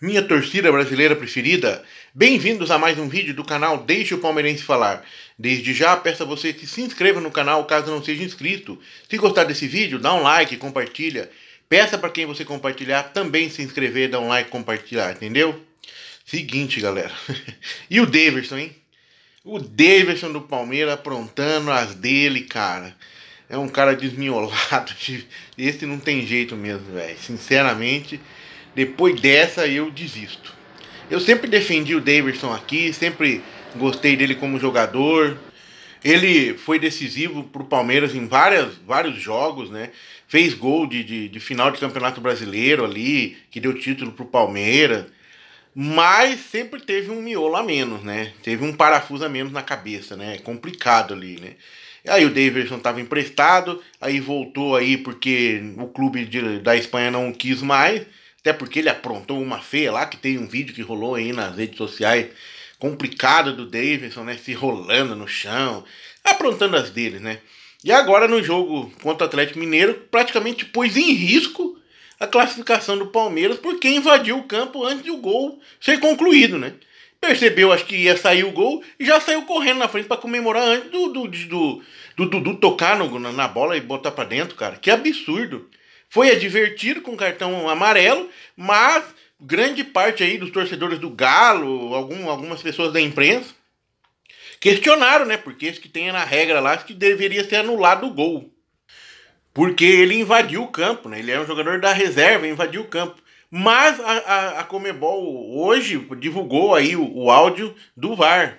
minha torcida brasileira preferida, bem-vindos a mais um vídeo do canal Deixe o Palmeirense Falar. Desde já peço a você que se inscreva no canal caso não seja inscrito. Se gostar desse vídeo, dá um like, compartilha. Peça para quem você compartilhar também se inscrever, dá um like, compartilhar, entendeu? Seguinte, galera. e o Davidson, hein? O Davidson do Palmeiras aprontando as dele, cara. É um cara desmiolado. Esse não tem jeito mesmo, velho. Sinceramente depois dessa eu desisto. Eu sempre defendi o Davidson aqui, sempre gostei dele como jogador. Ele foi decisivo para o Palmeiras em várias, vários jogos, né? Fez gol de, de, de final de Campeonato Brasileiro ali, que deu título para o Palmeiras. Mas sempre teve um miolo a menos, né? Teve um parafuso a menos na cabeça, né? É complicado ali, né? Aí o Davidson estava emprestado, aí voltou aí porque o clube de, da Espanha não quis mais até porque ele aprontou uma feia lá, que tem um vídeo que rolou aí nas redes sociais complicado do Davidson, né? Se rolando no chão, aprontando as dele, né? E agora no jogo contra o Atlético Mineiro, praticamente pôs em risco a classificação do Palmeiras porque invadiu o campo antes do gol ser concluído, né? Percebeu, acho que ia sair o gol e já saiu correndo na frente para comemorar antes do Dudu do, do, do, do, tocar no, na, bola e botar para dentro, cara. Que absurdo. Foi advertido com cartão amarelo, mas grande parte aí dos torcedores do Galo, algum, algumas pessoas da imprensa, questionaram, né? Porque esse que tem na regra lá que deveria ser anulado o gol. Porque ele invadiu o campo, né? Ele é um jogador da reserva, invadiu o campo. Mas a, a, a Comebol hoje divulgou aí o, o áudio do VAR.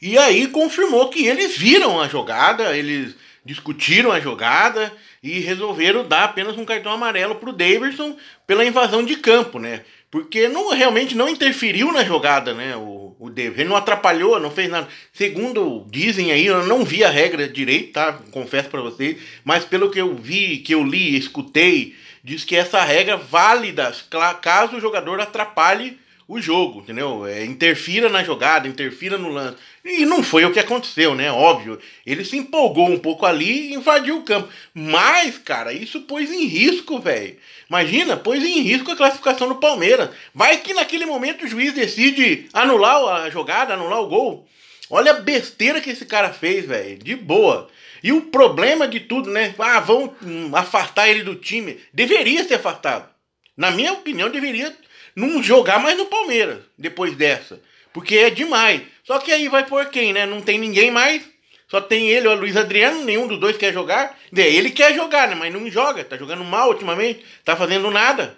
E aí confirmou que eles viram a jogada, eles discutiram a jogada, e resolveram dar apenas um cartão amarelo para o Davidson pela invasão de campo, né? Porque não, realmente não interferiu na jogada, né? O, o Davidson ele não atrapalhou, não fez nada. Segundo dizem aí, eu não vi a regra direito, tá? Confesso para vocês, mas pelo que eu vi, que eu li, escutei, diz que essa regra é válida caso o jogador atrapalhe o jogo, entendeu? É, interfira na jogada, interfira no lance. E não foi o que aconteceu, né? Óbvio. Ele se empolgou um pouco ali e invadiu o campo. Mas, cara, isso pôs em risco, velho. Imagina, pôs em risco a classificação do Palmeiras. Vai que naquele momento o juiz decide anular a jogada, anular o gol. Olha a besteira que esse cara fez, velho. De boa. E o problema de tudo, né? Ah, vão hum, afastar ele do time. Deveria ser afastado. Na minha opinião, deveria não jogar mais no Palmeiras depois dessa. Porque é demais. Só que aí vai por quem, né? Não tem ninguém mais. Só tem ele, o Luiz Adriano, nenhum dos dois quer jogar. Ele quer jogar, né? Mas não joga. Tá jogando mal ultimamente, tá fazendo nada.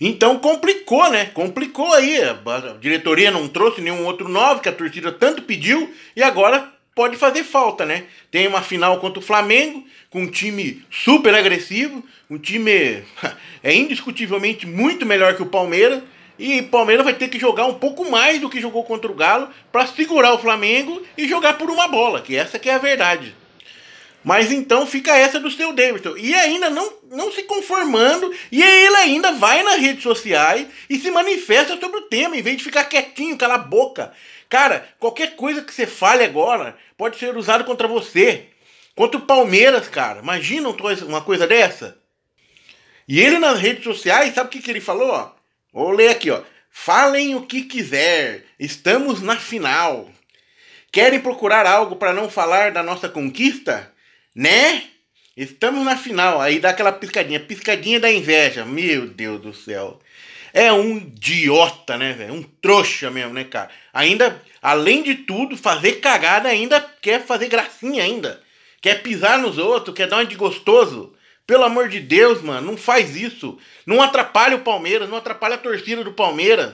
Então complicou, né? Complicou aí. A diretoria não trouxe nenhum outro nove que a torcida tanto pediu. E agora pode fazer falta, né? Tem uma final contra o Flamengo, com um time super agressivo, um time é indiscutivelmente muito melhor que o Palmeiras. E Palmeiras vai ter que jogar um pouco mais do que jogou contra o Galo para segurar o Flamengo e jogar por uma bola, que essa que é a verdade. Mas então fica essa do seu Davidson. E ainda não, não se conformando, e ele ainda vai nas redes sociais e se manifesta sobre o tema, em vez de ficar quietinho, cala a boca. Cara, qualquer coisa que você fale agora pode ser usado contra você. Contra o Palmeiras, cara. Imagina uma coisa dessa. E ele nas redes sociais, sabe o que, que ele falou? Ó? Vou ler aqui, ó. Falem o que quiser. Estamos na final. Querem procurar algo para não falar da nossa conquista? Né? Estamos na final. Aí dá aquela piscadinha, piscadinha da inveja. Meu Deus do céu é um idiota, né, velho? Um trouxa mesmo, né, cara? Ainda, além de tudo, fazer cagada ainda quer fazer gracinha ainda. Quer pisar nos outros, quer dar uma de gostoso. Pelo amor de Deus, mano, não faz isso. Não atrapalha o Palmeiras, não atrapalha a torcida do Palmeiras.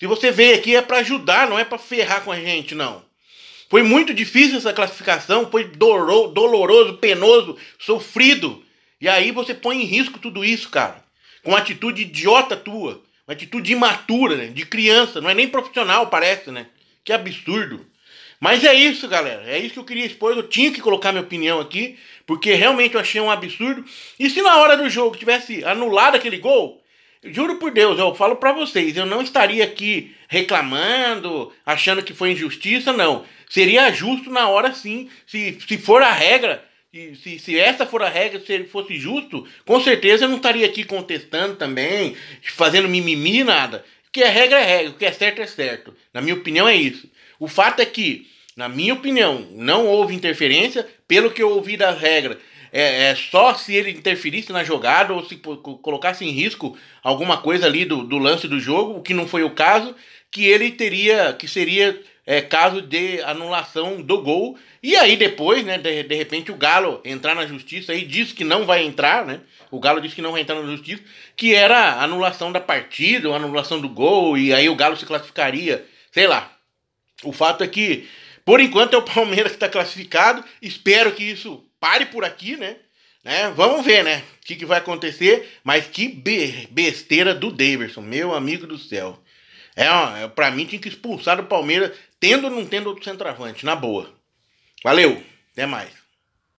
Se você veio aqui é para ajudar, não é para ferrar com a gente, não. Foi muito difícil essa classificação, foi doloroso, doloroso, penoso, sofrido. E aí você põe em risco tudo isso, cara com uma atitude idiota tua, uma atitude imatura, né? de criança, não é nem profissional, parece, né? Que absurdo. Mas é isso, galera. É isso que eu queria expor. Eu tinha que colocar minha opinião aqui, porque realmente eu achei um absurdo. E se na hora do jogo tivesse anulado aquele gol, juro por Deus, eu falo para vocês, eu não estaria aqui reclamando, achando que foi injustiça, não. Seria justo na hora sim, se, se for a regra, se, se, se, essa for a regra, se ele fosse justo, com certeza eu não estaria aqui contestando também, fazendo mimimi, nada. Que a regra é regra, o que é certo é certo. Na minha opinião, é isso. O fato é que, na minha opinião, não houve interferência, pelo que eu ouvi das regras. É, é só se ele interferisse na jogada ou se colocasse em risco alguma coisa ali do, do lance do jogo, o que não foi o caso, que ele teria, que seria é, caso de anulação do gol. E aí depois, né, de, de, repente o Galo entrar na justiça e diz que não vai entrar, né? O Galo diz que não vai entrar na justiça, que era anulação da partida, ou anulação do gol, e aí o Galo se classificaria, sei lá. O fato é que, por enquanto, é o Palmeiras que está classificado. Espero que isso pare por aqui, né? né? Vamos ver, né? O que, que vai acontecer. Mas que be besteira do Davidson, meu amigo do céu. É, para mim tinha que expulsar o Palmeiras Tendo ou não tendo outro centroavante, na boa. Valeu, até mais.